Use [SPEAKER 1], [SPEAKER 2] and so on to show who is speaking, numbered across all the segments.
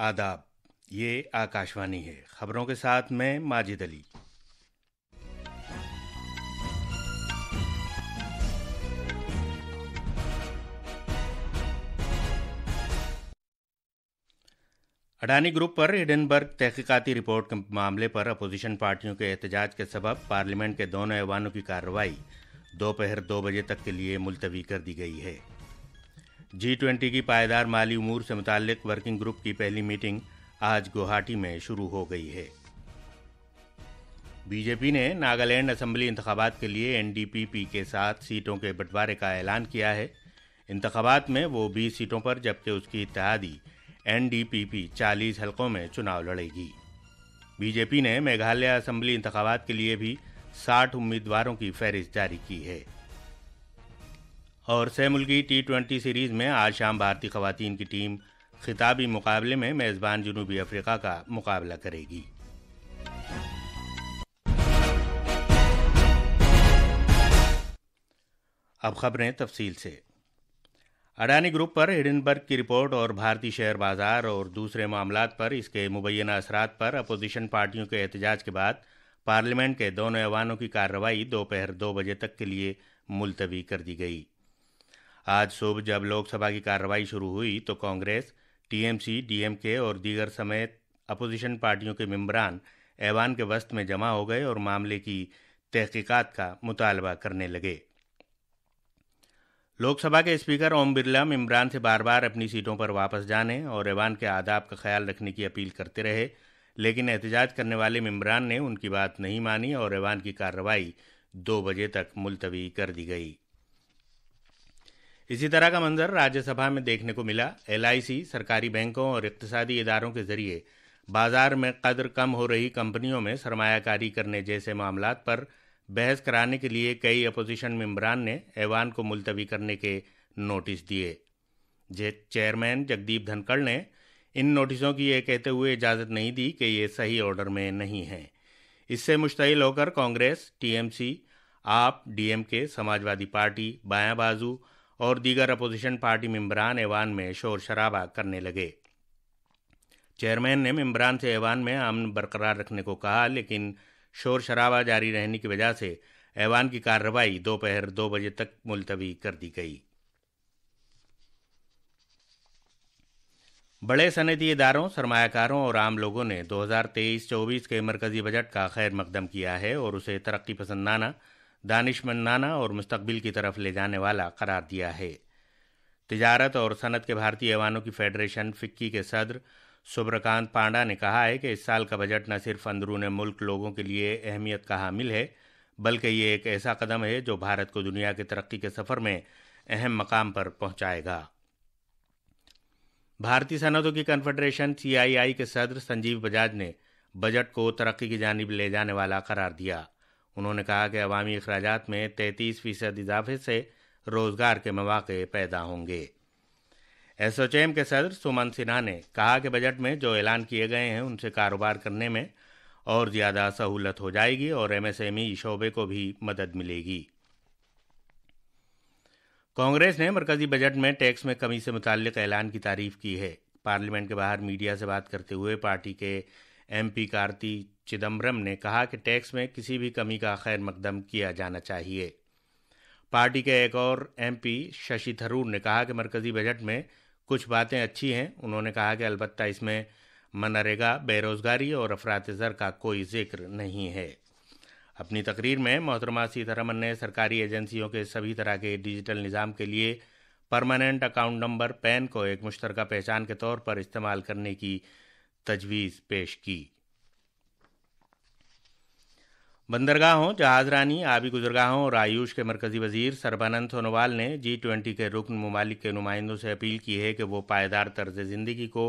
[SPEAKER 1] आदाब ये आकाशवाणी है खबरों के साथ मैं माजिद अली अडानी ग्रुप पर हिडनबर्ग तहकीकती रिपोर्ट के मामले पर अपोजिशन पार्टियों के एहतजाज के सबब पार्लियामेंट के दोनों ऐवानों की कार्रवाई दोपहर दो बजे तक के लिए मुलतवी कर दी गई है जी ट्वेंटी की पायदार माली उमूर से मुतल वर्किंग ग्रुप की पहली मीटिंग आज गुवाहाटी में शुरू हो गई है बीजेपी ने नागालैंड असम्बली इंतबात के लिए एनडीपीपी के साथ सीटों के बंटवारे का ऐलान किया है इंतबात में वो 20 सीटों पर जबकि उसकी इतिहादी एनडीपीपी 40 हलकों में चुनाव लड़ेगी बीजेपी ने मेघालय असम्बली इंतबात के लिए भी 60 उम्मीदवारों की फहरिस्त जारी की है और सह मुल्की टी ट्वेंटी सीरीज़ में आज शाम भारतीय खवतान की टीम खिताबी मुकाबले में मेज़बान जनूबी अफ्रीका का मुकाबला करेगी अब खबरें तफसील से अडानी ग्रुप पर हिडनबर्ग की रिपोर्ट और भारतीय शेयर बाजार और दूसरे मामला पर इसके मुबैना असरात पर अपोजिशन पार्टियों के एहतजाज के बाद पार्लियामेंट के दोनों एवानों की कार्रवाई दोपहर दो, दो बजे तक के लिए मुलतवी कर दी गई आज सुबह जब लोकसभा की कार्रवाई शुरू हुई तो कांग्रेस टीएमसी डीएमके और दीगर समेत अपोजिशन पार्टियों के मम्बरान ऐवान के वस्त में जमा हो गए और मामले की तहकीकात का मुतालबा करने लगे लोकसभा के स्पीकर ओम बिरला इमरान से बार बार अपनी सीटों पर वापस जाने और ऐवान के आदाब का ख्याल रखने की अपील करते रहे लेकिन एहतजाज करने वाले इमरान ने उनकी बात नहीं मानी और ऐवान की कार्रवाई दो बजे तक मुलतवी कर दी गई इसी तरह का मंजर राज्यसभा में देखने को मिला एल सरकारी बैंकों और इकतसादी इदारों के जरिए बाजार में कदर कम हो रही कंपनियों में सरमायाकारी करने जैसे मामला पर बहस कराने के लिए कई अपोजिशन मम्बरान ने ऐवान को मुलतवी करने के नोटिस दिए जे चेयरमैन जगदीप धनखड़ ने इन नोटिसों की यह कहते हुए इजाज़त नहीं दी कि ये सही ऑर्डर में नहीं है इससे मुश्तिल होकर कांग्रेस टीएमसी आप डीएमके समाजवादी पार्टी बायां बाजू और दीगर अपोजिशन पार्टी मम्बरान ऐवान में शोर शराबा करने लगे चेयरमैन ने मम्बरान से ऐवान में अमन बरकरार रखने को कहा लेकिन शोर शराबा जारी रहने की वजह से ऐवान की कार्रवाई दोपहर दो, दो बजे तक मुलतवी कर दी गई बड़े सनती इदारों सरमाकारों और आम लोगों ने 2023-24 के मरकजी बजट का खैर मकदम किया है और उसे तरक्की पसंदाना दानिश और मुस्तबिल की तरफ ले जाने वाला करार दिया है तजारत और सनत के भारतीय एवानों की फेडरेशन फिक्की के सदर सुब्रकांत पांडा ने कहा है कि इस साल का बजट न सिर्फ अंदरून मुल्क लोगों के लिए अहमियत का हामिल है बल्कि ये एक ऐसा कदम है जो भारत को दुनिया की तरक्की के सफ़र में अहम मकाम पर पहुंचाएगा भारतीय सनतों की कन्फेडरेशन सीआईआई के सदर संजीव बजाज ने बजट को तरक्की की जानब ले जाने वाला करार दिया उन्होंने कहा कि अवामी अखराज में तैंतीस फीसद इजाफे से रोजगार के मौाक़े पैदा होंगे एसोचैम के सदर सुमन सिन्हा ने कहा कि बजट में जो ऐलान किए गए हैं उनसे कारोबार करने में और ज़्यादा सहूलत हो जाएगी और एमएसएमई शोबे को भी मदद मिलेगी कांग्रेस ने मरकजी बजट में टैक्स में कमी से मुतक ऐलान की तारीफ की है पार्लियामेंट के बाहर मीडिया से बात करते हुए पार्टी के एमपी कार्ती चिदम्बरम ने कहा कि टैक्स में किसी भी कमी का खैर मकदम किया जाना चाहिए पार्टी के एक और एमपी शशि थरूर ने कहा कि मरकजी बजट में कुछ बातें अच्छी हैं उन्होंने कहा कि अलबत् इसमें मनरेगा बेरोज़गारी और अफरात जर का कोई जिक्र नहीं है अपनी तकरीर में मोहतरमा सीतारमन ने सरकारी एजेंसियों के सभी तरह के डिजिटल निज़ाम के लिए परमानेंट अकाउंट नंबर पैन को एक मुश्तरक पहचान के तौर पर इस्तेमाल करने की तजवीज़ पेश की बंदरगाहों जहाजरानी आबी गुजरगाहों और आयुष के मरकजी वजीर सरबानंद सोनोवाल ने जी ट्वेंटी के रुकन ममालिक के नुमाइंदों से अपील की है कि वो पायदार तर्ज ज़िंदगी को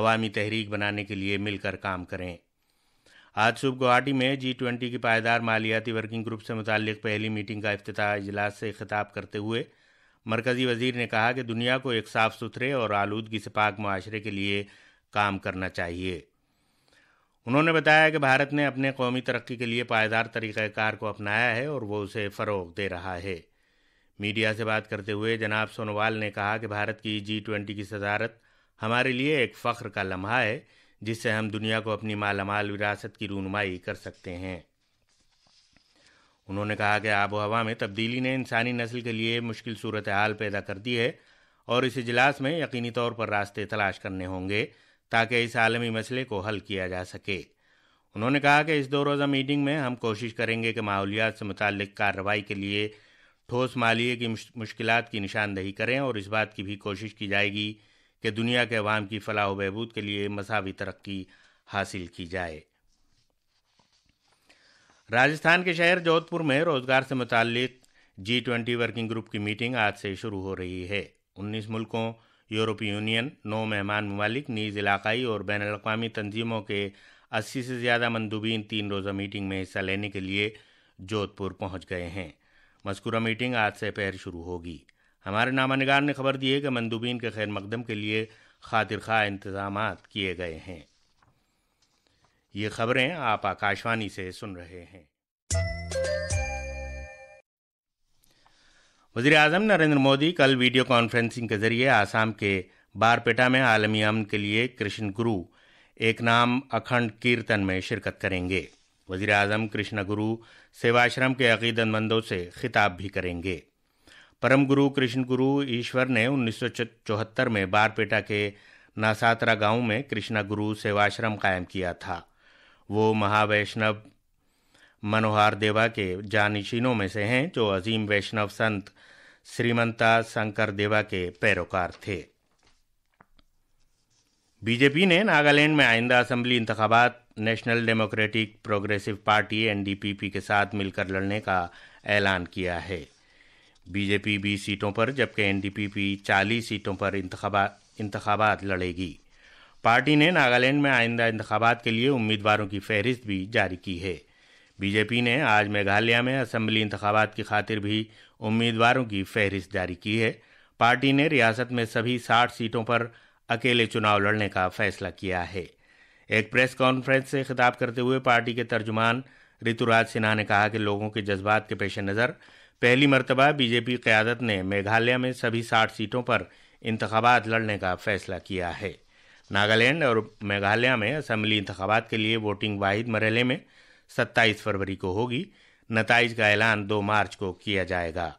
[SPEAKER 1] अवामी तहरीक बनाने के लिए मिलकर काम करें आज सुबह गुवाहाटी में जी ट्वेंटी की पायदार मालियाती वर्किंग ग्रुप से मुतल पहली मीटिंग का अफ्ताह इजलास से खिताब करते हुए मरकज़ी वजीर ने कहा कि दुनिया को एक साफ़ सुथरे और आलूदगी से पाक माशरे के लिए काम करना चाहिए उन्होंने बताया कि भारत ने अपने कौमी तरक्की के लिए पायदार तरीक़ार को अपनाया है और वो उसे फ़रोग दे रहा है मीडिया से बात करते हुए जनाब सोनोवाल ने कहा कि भारत की जी ट्वेंटी की सदारत हमारे लिए एक फ़ख्र का लम्हा है जिससे हम दुनिया को अपनी मालामाल विरासत की रूनमाई कर सकते हैं उन्होंने कहा कि आबो हवा में तब्दीली ने इंसानी नस्ल के लिए मुश्किल सूरत हाल पैदा कर दी है और इस इजलास में यकीनी तौर पर रास्ते तलाश करने होंगे ताकि इस आलमी मसले को हल किया जा सके उन्होंने कहा कि इस दो रोज़ा मीटिंग में हम कोशिश करेंगे कि माहौलियात से मुतल कार्रवाई के लिए ठोस मालिए की मुश्किल की निशानदही करें और इस बात की भी कोशिश की जाएगी कि दुनिया के अवाम की फलाह व बहबूद के लिए मसावी तरक्की हासिल की जाए राजस्थान के शहर जोधपुर में रोज़गार से मुतल जी ट्वेंटी वर्किंग ग्रुप की मीटिंग आज से शुरू हो रही है उन्नीस मुल्कों यूरोपीय यूनियन नौ मेहमान ममालिक नीज इलाकई और बैन अवी तनजीमों के अस्सी से ज़्यादा मंदूबीन तीन रोज़ा मीटिंग में हिस्सा लेने के लिए जोधपुर पहुंच गए हैं मस्कूरा मीटिंग आज से पहर शुरू होगी हमारे नगार ने खबर दी है कि मंदूबीन के खैर मकदम के लिए खातिर खा इंतजाम किए गए हैं ये खबरें आप आकाशवाणी से सुन रहे हैं वजी अजम नरेंद्र मोदी कल वीडियो कॉन्फ्रेंसिंग के जरिए आसाम के बारपेटा में आलमी अमन के लिए कृष्ण गुरु एक नाम अखंड कीर्तन में शिरकत करेंगे वजीर अजम कृष्ण गुरु सेवाश्रम के अकीदतमंदों से खिताब भी करेंगे परम गुरु कृष्ण गुरु ईश्वर ने चौहत्तर में बारपेटा के नासात्रा गांव में कृष्णा गुरु सेवाश्रम कायम किया था वो महावैष्णव मनोहार देवा के जानशीनों में से हैं जो अजीम वैष्णव संत श्रीमंता शंकर देवा के पैरोकार थे बीजेपी ने नागालैंड में आइंदा असम्बली इंतबात National Democratic Progressive Party NDPP के साथ मिलकर लड़ने का ऐलान किया है बीजेपी बीस सीटों पर जबकि एनडीपीपी 40 सीटों पर इंतबात लड़ेगी पार्टी ने नागालैंड में आइंदा इंतबात के लिए उम्मीदवारों की फहरिस्त भी जारी की है बीजेपी ने आज मेघालय में असम्बली इंतबात की खातिर भी उम्मीदवारों की फहरिस्त जारी की है पार्टी ने रियासत में सभी 60 सीटों पर अकेले चुनाव लड़ने का फैसला किया है एक प्रेस कॉन्फ्रेंस से खिताब करते हुए पार्टी के तर्जुमान ऋतुराज सिन्हा ने कहा कि लोगों के जज्बात के पेश नज़र पहली मरतबा बीजेपी क्यादत ने मेघालय में सभी साठ सीटों पर इंतबात लड़ने का फैसला किया है नागालैंड और मेघालय में असम्बली इंतबात के लिए वोटिंग वाहिद मरहले में सत्ताईस फरवरी को होगी नतज का ऐलान 2 मार्च को किया जाएगा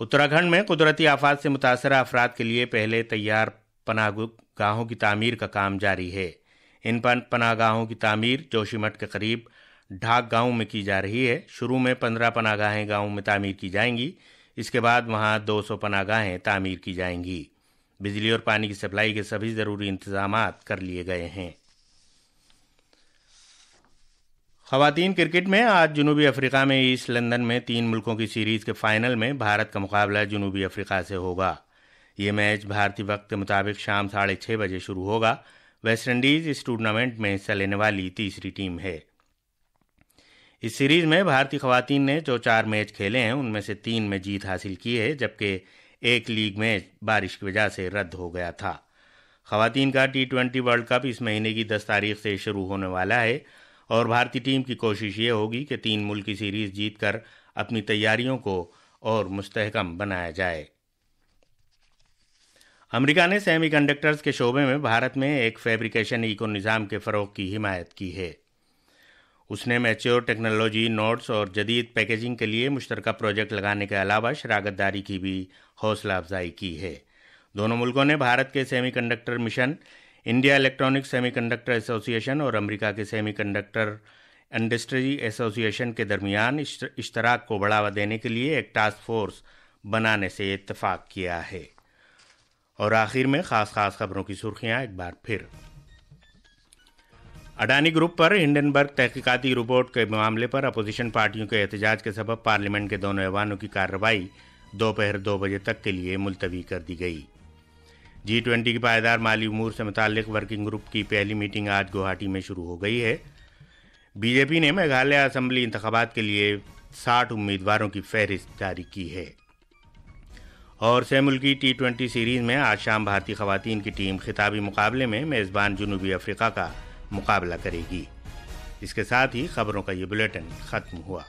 [SPEAKER 1] उत्तराखंड में कुदरती आफात से मुतासर अफराद के लिए पहले तैयार पनाह गाहों की तामीर का काम जारी है इन पनागाहों गाहों की तामीर जोशीमठ के करीब ढाक गांव में की जा रही है शुरू में पंद्रह पनागाहें गांव में तामीर की जाएंगी इसके बाद वहां दो सौ पनागाहें तामीर की जाएंगी बिजली और पानी की सप्लाई के सभी ज़रूरी इंतजाम कर लिए गए हैं खातन क्रिकेट में आज जनूबी अफ्रीका में ईस्ट लंदन में तीन मुल्कों की सीरीज के फाइनल में भारत का मुकाबला जनूबी अफ्रीका से होगा ये मैच भारतीय वक्त के मुताबिक शाम साढ़े छः बजे शुरू होगा वेस्टइंडीज इस टूर्नामेंट में हिस्सा लेने वाली तीसरी टीम है इस सीरीज में भारतीय खातन ने जो चार मैच खेले हैं उनमें से तीन में जीत हासिल की है जबकि एक लीग मैच बारिश की वजह से रद्द हो गया था खातन का टी ट्वेंटी वर्ल्ड कप इस महीने की दस तारीख से शुरू होने वाला है और भारतीय टीम की कोशिश ये होगी कि तीन मुल्की सीरीज जीतकर अपनी तैयारियों को और मुस्तहकम बनाया जाए अमेरिका ने सेमीकंडक्टर्स के शोबे में भारत में एक फैब्रिकेशन इको निज़ाम के फ़रोग की हिमायत की है उसने मैच्योर टेक्नोलॉजी नोट्स और जदीद पैकेजिंग के लिए मुश्तर प्रोजेक्ट लगाने के अलावा शरागतदारी की भी हौसला अफजाई की है दोनों मुल्कों ने भारत के semiconductor mission India electronic semiconductor association और अमेरिका के सेमीकंडक्टर इंडस्ट्री एसोसिएशन के दरमियान इश्तराक को बढ़ावा देने के लिए एक टास्क फोर्स बनाने से इतफाक किया है और आखिर में ख़ास ख़ास खबरों की सुर्खियां एक बार फिर अडानी ग्रुप पर हिंडनबर्ग तहकीकाती रिपोर्ट के मामले पर अपोजिशन पार्टियों के एहतजाज के सबब पार्लियामेंट के दोनों ऐवानों की कार्रवाई दोपहर दो, दो बजे तक के लिए मुलतवी कर दी गई जी ट्वेंटी की पायदार माली उमूर से मुतक वर्किंग ग्रुप की पहली मीटिंग आज गुवाहाटी में शुरू हो गई है बीजेपी ने मेघालय असम्बली इंतबात के लिए साठ उम्मीदवारों की फहरिस्त जारी की है और सैमुल की टी ट्वेंटी सीरीज़ में आज शाम भारतीय खवतान की टीम खिताबी मुकाबले में मेज़बान जनूबी अफ्रीका का मुकाबला करेगी इसके साथ ही खबरों का ये बुलेटिन ख़त्म हुआ